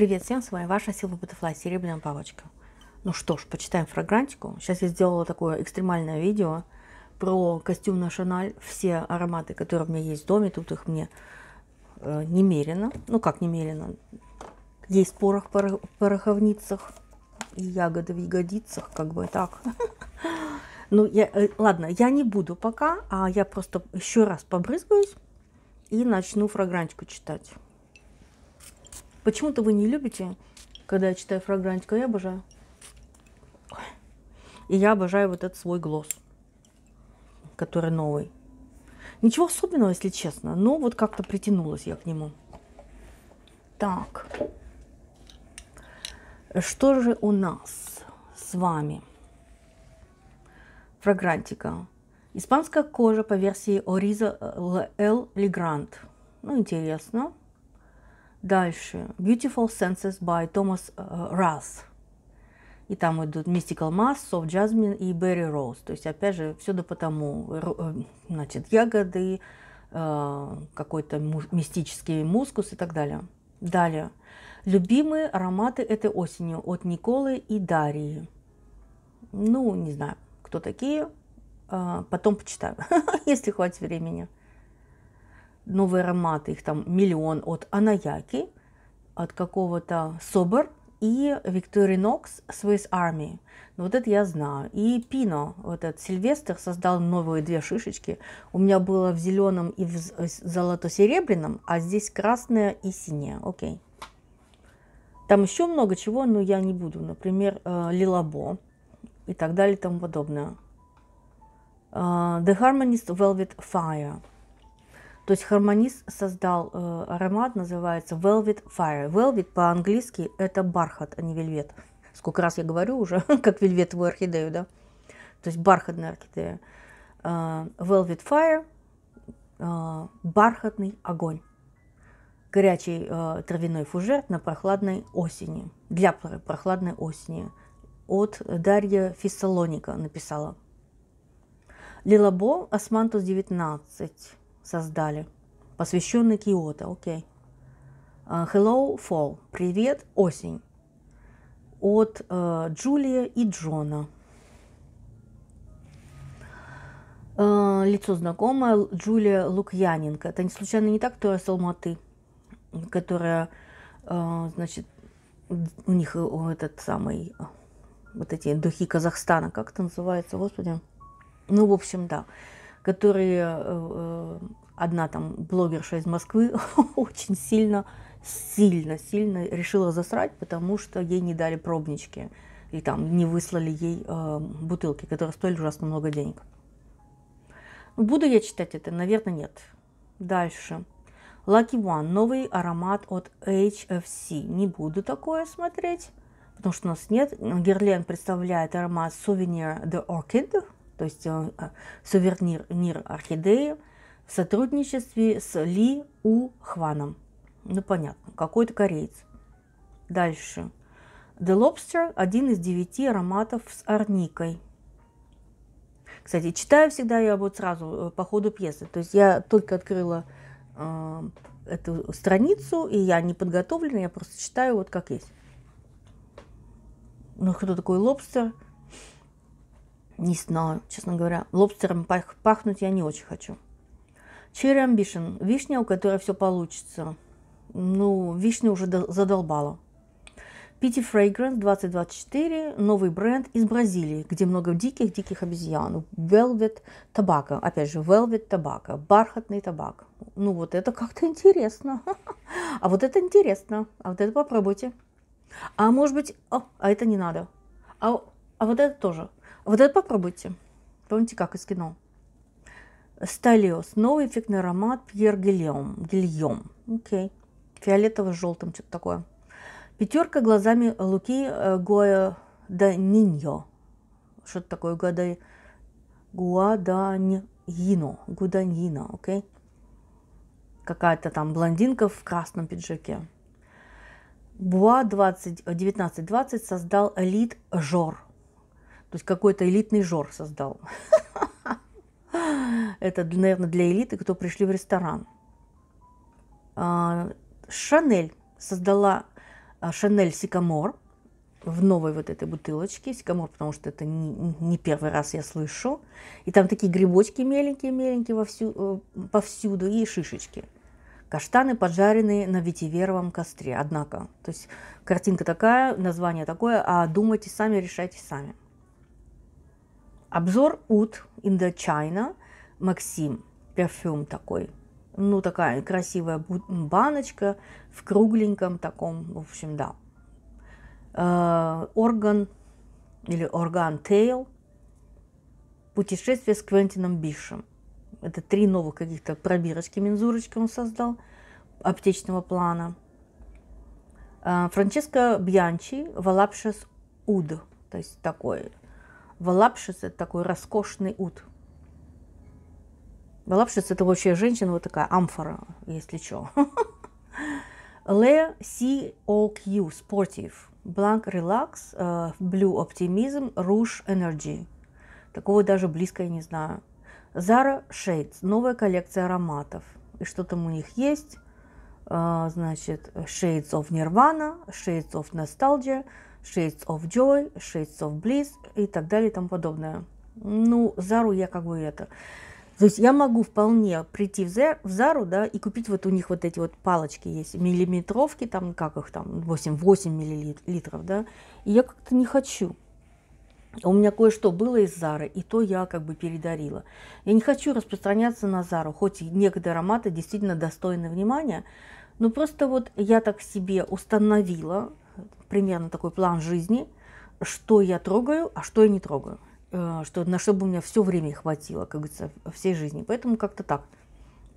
Привет всем, с вами ваша Сила Butterfly, серебряная палочка. Ну что ж, почитаем фрагрантику. Сейчас я сделала такое экстремальное видео про костюм на Шаналь. Все ароматы, которые у меня есть в доме, тут их мне э, немерено. Ну как немерено? Есть порох в пороховницах и ягоды в ягодицах, как бы так. Ну, я, э, ладно, я не буду пока, а я просто еще раз побрызгаюсь и начну фрагрантику читать. Почему-то вы не любите, когда я читаю фрагрантику, а я обожаю. И я обожаю вот этот свой глосс, который новый. Ничего особенного, если честно, но вот как-то притянулась я к нему. Так, что же у нас с вами? Фрагрантика. Испанская кожа по версии Ориза Л. Легрант. Ну, интересно. Дальше. Beautiful Senses by Thomas Расс. Э, и там идут Mystical Mass, Soft Jasmine и Berry Rose. То есть, опять же, все до потому. Э, значит, ягоды, э, какой-то мистический мускус и так далее. Далее. Любимые ароматы этой осенью от Николы и Дарии. Ну, не знаю, кто такие. Потом почитаю, если хватит времени новые ароматы, их там миллион от Анаяки, от какого-то Собер и Victorinox Swiss Army. Ну, вот это я знаю. И Пино, вот этот Сильвестр, создал новые две шишечки. У меня было в зеленом и в э, золото-серебряном, а здесь красное и синее. Окей. Там еще много чего, но я не буду. Например, э, Лилабо и так далее и тому подобное. Э, The Harmonist Velvet Fire – то есть гармонист создал э, аромат, называется Velvet Fire. Velvet по-английски это бархат, а не вельвет. Сколько раз я говорю уже, как вельветовую орхидею, да? То есть бархатная орхидея. Э, Velvet Fire э, – бархатный огонь. Горячий э, травяной фужер на прохладной осени, для прохладной осени. От Дарья Фессалоника написала. Лилабо Османтус 19 создали. Посвященный Киото, окей. Okay. А, hello, Fall. Привет, осень. От uh, Джулия и Джона. Uh, лицо знакомое Джулия Лукьяненко. Это не случайно не так, которая с Алматы, которая, uh, значит, у них э, этот самый, вот эти духи Казахстана, как это называется, господи. Ну, в общем, да, которые э, одна там блогерша из Москвы очень сильно, сильно, сильно решила засрать, потому что ей не дали пробнички и там не выслали ей э, бутылки, которые стоили ужасно много денег. Буду я читать это? Наверное, нет. Дальше. Lucky One. Новый аромат от HFC. Не буду такое смотреть, потому что у нас нет. Герлен представляет аромат Souvenir The Orchid, то есть э, э сувенир орхидеи в сотрудничестве с Ли У Хваном. Ну, понятно, какой-то кореец. Дальше. The Lobster – один из девяти ароматов с арникой. Кстати, читаю всегда я вот сразу э, по ходу пьесы. То есть я только открыла э, эту страницу, и я не подготовлена, я просто читаю вот как есть. Ну, кто такой лобстер? Не знаю, честно говоря. Лобстером пах- пахнуть я не очень хочу. Cherry Ambition. Вишня, у которой все получится. Ну, вишня уже задолбала. Pity Fragrance 2024, новый бренд из Бразилии, где много диких-диких обезьян. Velvet табака, опять же, Velvet табака, бархатный табак. Ну вот это как-то интересно. А вот это интересно. А вот это попробуйте. А может быть, о, а это не надо. А, а вот это тоже. А вот это попробуйте. Помните, как из кино. Сталиос. Новый эффектный аромат Пьер Гильем. Гильем. Окей. Фиолетово-желтым, что-то такое. Пятерка глазами Луки э, Гуа да Ниньо. Что-то такое Года... Гуаданьино. Гуданьино, окей. Какая-то там блондинка в красном пиджаке. Буа 20, 1920 э, создал элит Жор. То есть какой-то элитный Жор создал. Это, наверное, для элиты, кто пришли в ресторан. А, Шанель создала а, Шанель Сикамор в новой вот этой бутылочке. Сикамор, потому что это не, не первый раз я слышу. И там такие грибочки меленькие-меленькие э, повсюду и шишечки. Каштаны поджаренные на ветиверовом костре. Однако, то есть картинка такая, название такое, а думайте сами, решайте сами. Обзор Ут Индочайна. Максим. Парфюм такой. Ну, такая красивая баночка в кругленьком таком, в общем, да. Э, орган или Орган Тейл. Путешествие с Квентином Бишем. Это три новых каких-то пробирочки мензурочки он создал аптечного плана. Э, Франческо Бьянчи Валапшес Уд. То есть такой Валапшес – это такой роскошный уд. Була б щось, це вообще женщина, вот такая амфора, якщо що. Le COQ Sportive, Blank Relax, Blue Optimism, Rouge Energy. Такого даже близко я не знаю. Zara Shades, новая коллекция ароматов. И что там у них есть? Э, значит, Shades of Nirvana, Shades of Nostalgia, Shades of Joy, Shades of Bliss и так далее и тому подобное. Ну, Зару я как бы это... То есть я могу вполне прийти в Зару, да, и купить вот у них вот эти вот палочки есть, миллиметровки, там, как их там, 8, 8 миллилитров, да, и я как-то не хочу. У меня кое-что было из Зары, и то я как бы передарила. Я не хочу распространяться на Зару, хоть некоторые ароматы действительно достойны внимания, но просто вот я так себе установила примерно такой план жизни, что я трогаю, а что я не трогаю. Э, что на что бы у меня все время хватило, как говорится, всей жизни. Поэтому как-то так.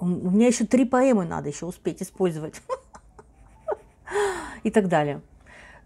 У меня еще три поэмы надо еще успеть использовать. И так далее.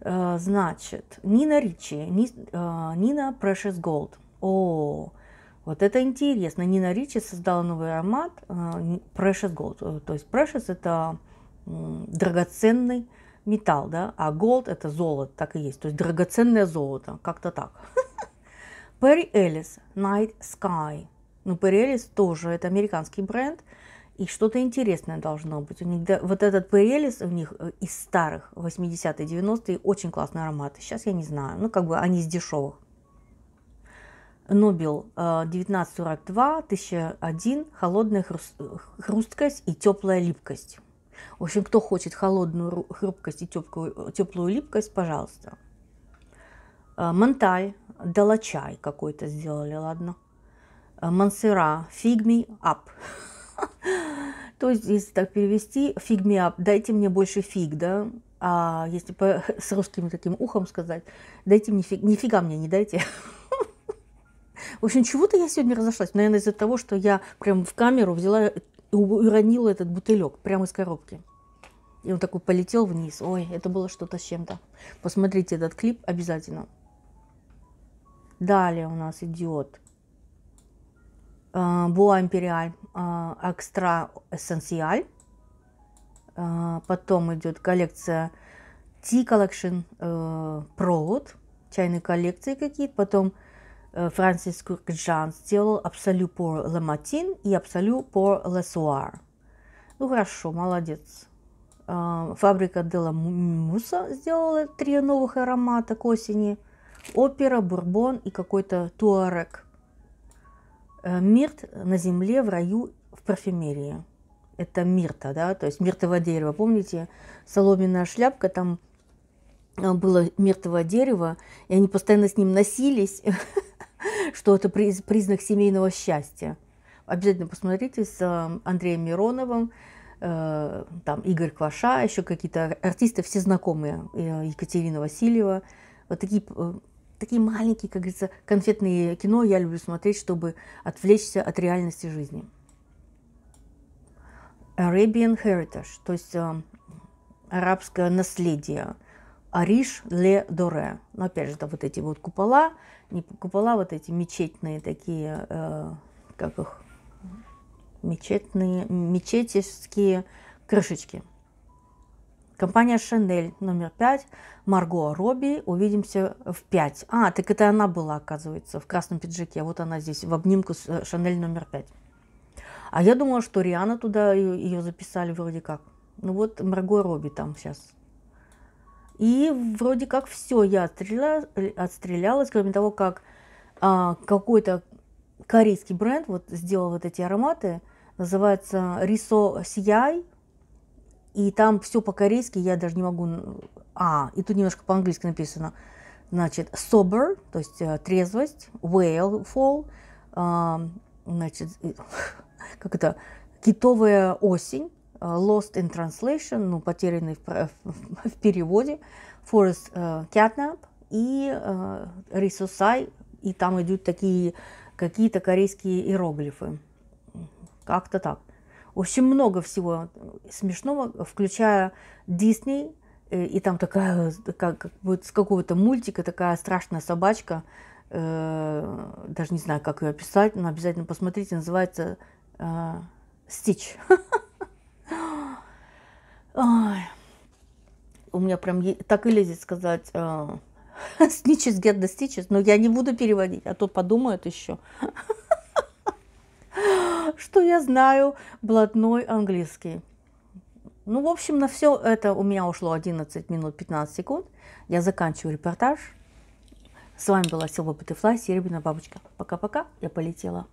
Э, значит, Нина Ричи, э, Нина Precious Gold. О, вот это интересно. Нина Ричи создала новый аромат Precious Gold. То есть Precious это драгоценный металл, да, а gold это золото, так и есть. То есть драгоценное золото, как-то так. Перри Эллис, Night Sky. Ну, Перри Эллис тоже, это американский бренд. И что-то интересное должно быть. У них, да, вот этот Перелис у них э, из старых, 80-е, 90-е, очень классный аромат. Сейчас я не знаю, ну как бы они из дешевых. Нобил 1942, 1001, холодная хруст, э, хрусткость и теплая липкость. В общем, кто хочет холодную хрупкость и теплую, э, теплую липкость, пожалуйста. Монталь дала чай какой-то сделали, ладно. Э, Мансера, фиг me up. То есть, если так перевести, фиг me up, дайте мне больше фиг, да, а если по, с русским таким ухом сказать, дайте мне фиг, нифига мне не дайте. В общем, чего-то я сегодня разошлась. Наверное, из-за того, что я прям в камеру взяла и уронила этот бутылек прямо из коробки. И он такой полетел вниз. Ой, это было что-то с чем-то. Посмотрите этот клип обязательно. Далее у нас идет Буа Империаль Экстра Эссенциаль. Потом идет коллекция Tea Collection Провод, э, чайные коллекции какие-то. Потом Франсис э, Куркджан сделал Абсолю Пор Ламатин и Абсолю Пор Лесуар. Ну хорошо, молодец. Э, фабрика Дела Муса сделала три новых аромата к осени – Опера, бурбон и какой-то туарек. Э, мирт на земле, в раю, в парфюмерии. Это мирта, да, то есть миртовое дерево. Помните, соломенная шляпка, там э, было мертвого дерева, и они постоянно с ним носились, что это признак семейного счастья. Обязательно посмотрите с э, Андреем Мироновым, там Игорь Кваша, еще какие-то артисты, все знакомые, Екатерина Васильева. Вот такие такие маленькие, как говорится, конфетные кино я люблю смотреть, чтобы отвлечься от реальности жизни. Arabian Heritage, то есть э, арабское наследие. Ариш ле Доре. Но ну, опять же, да, вот эти вот купола, не купола, вот эти мечетные такие, э, как их, мечетные, мечетевские крышечки – Компания Шанель номер 5, Марго Робби, увидимся в 5. А, так это она была, оказывается, в красном пиджаке. Вот она здесь, в обнимку с э, Шанель номер 5. А я думала, что Риана туда ее записали вроде как. Ну вот Марго Робби там сейчас. И вроде как все я отстреля... Э, отстрелялась, кроме того, как а, какой-то корейский бренд вот сделал вот эти ароматы, называется Рисо Сияй, и там все по-корейски, я даже не могу... А, и тут немножко по-английски написано. Значит, sober, то есть э, трезвость, whale fall, а, значит, как это, китовая осень, э, lost in translation, ну, потерянный в, в, переводе, forest э, catnap и э, и там идут такие какие-то корейские иероглифы. Как-то так очень много всего э, смешного, включая Дисней, э, и там такая, как, э, как вот с какого-то мультика такая страшная собачка, э, даже не знаю, как ее описать, но обязательно посмотрите, называется э, Стич. У меня прям так и лезет сказать Snitches get the stitches, но я не буду переводить, а то подумают еще. что я знаю блатной английский. Ну, в общем, на все это у меня ушло 11 минут 15 секунд. Я заканчиваю репортаж. С вами была Силва Батыфлай, Серебряная бабочка. Пока-пока, я полетела.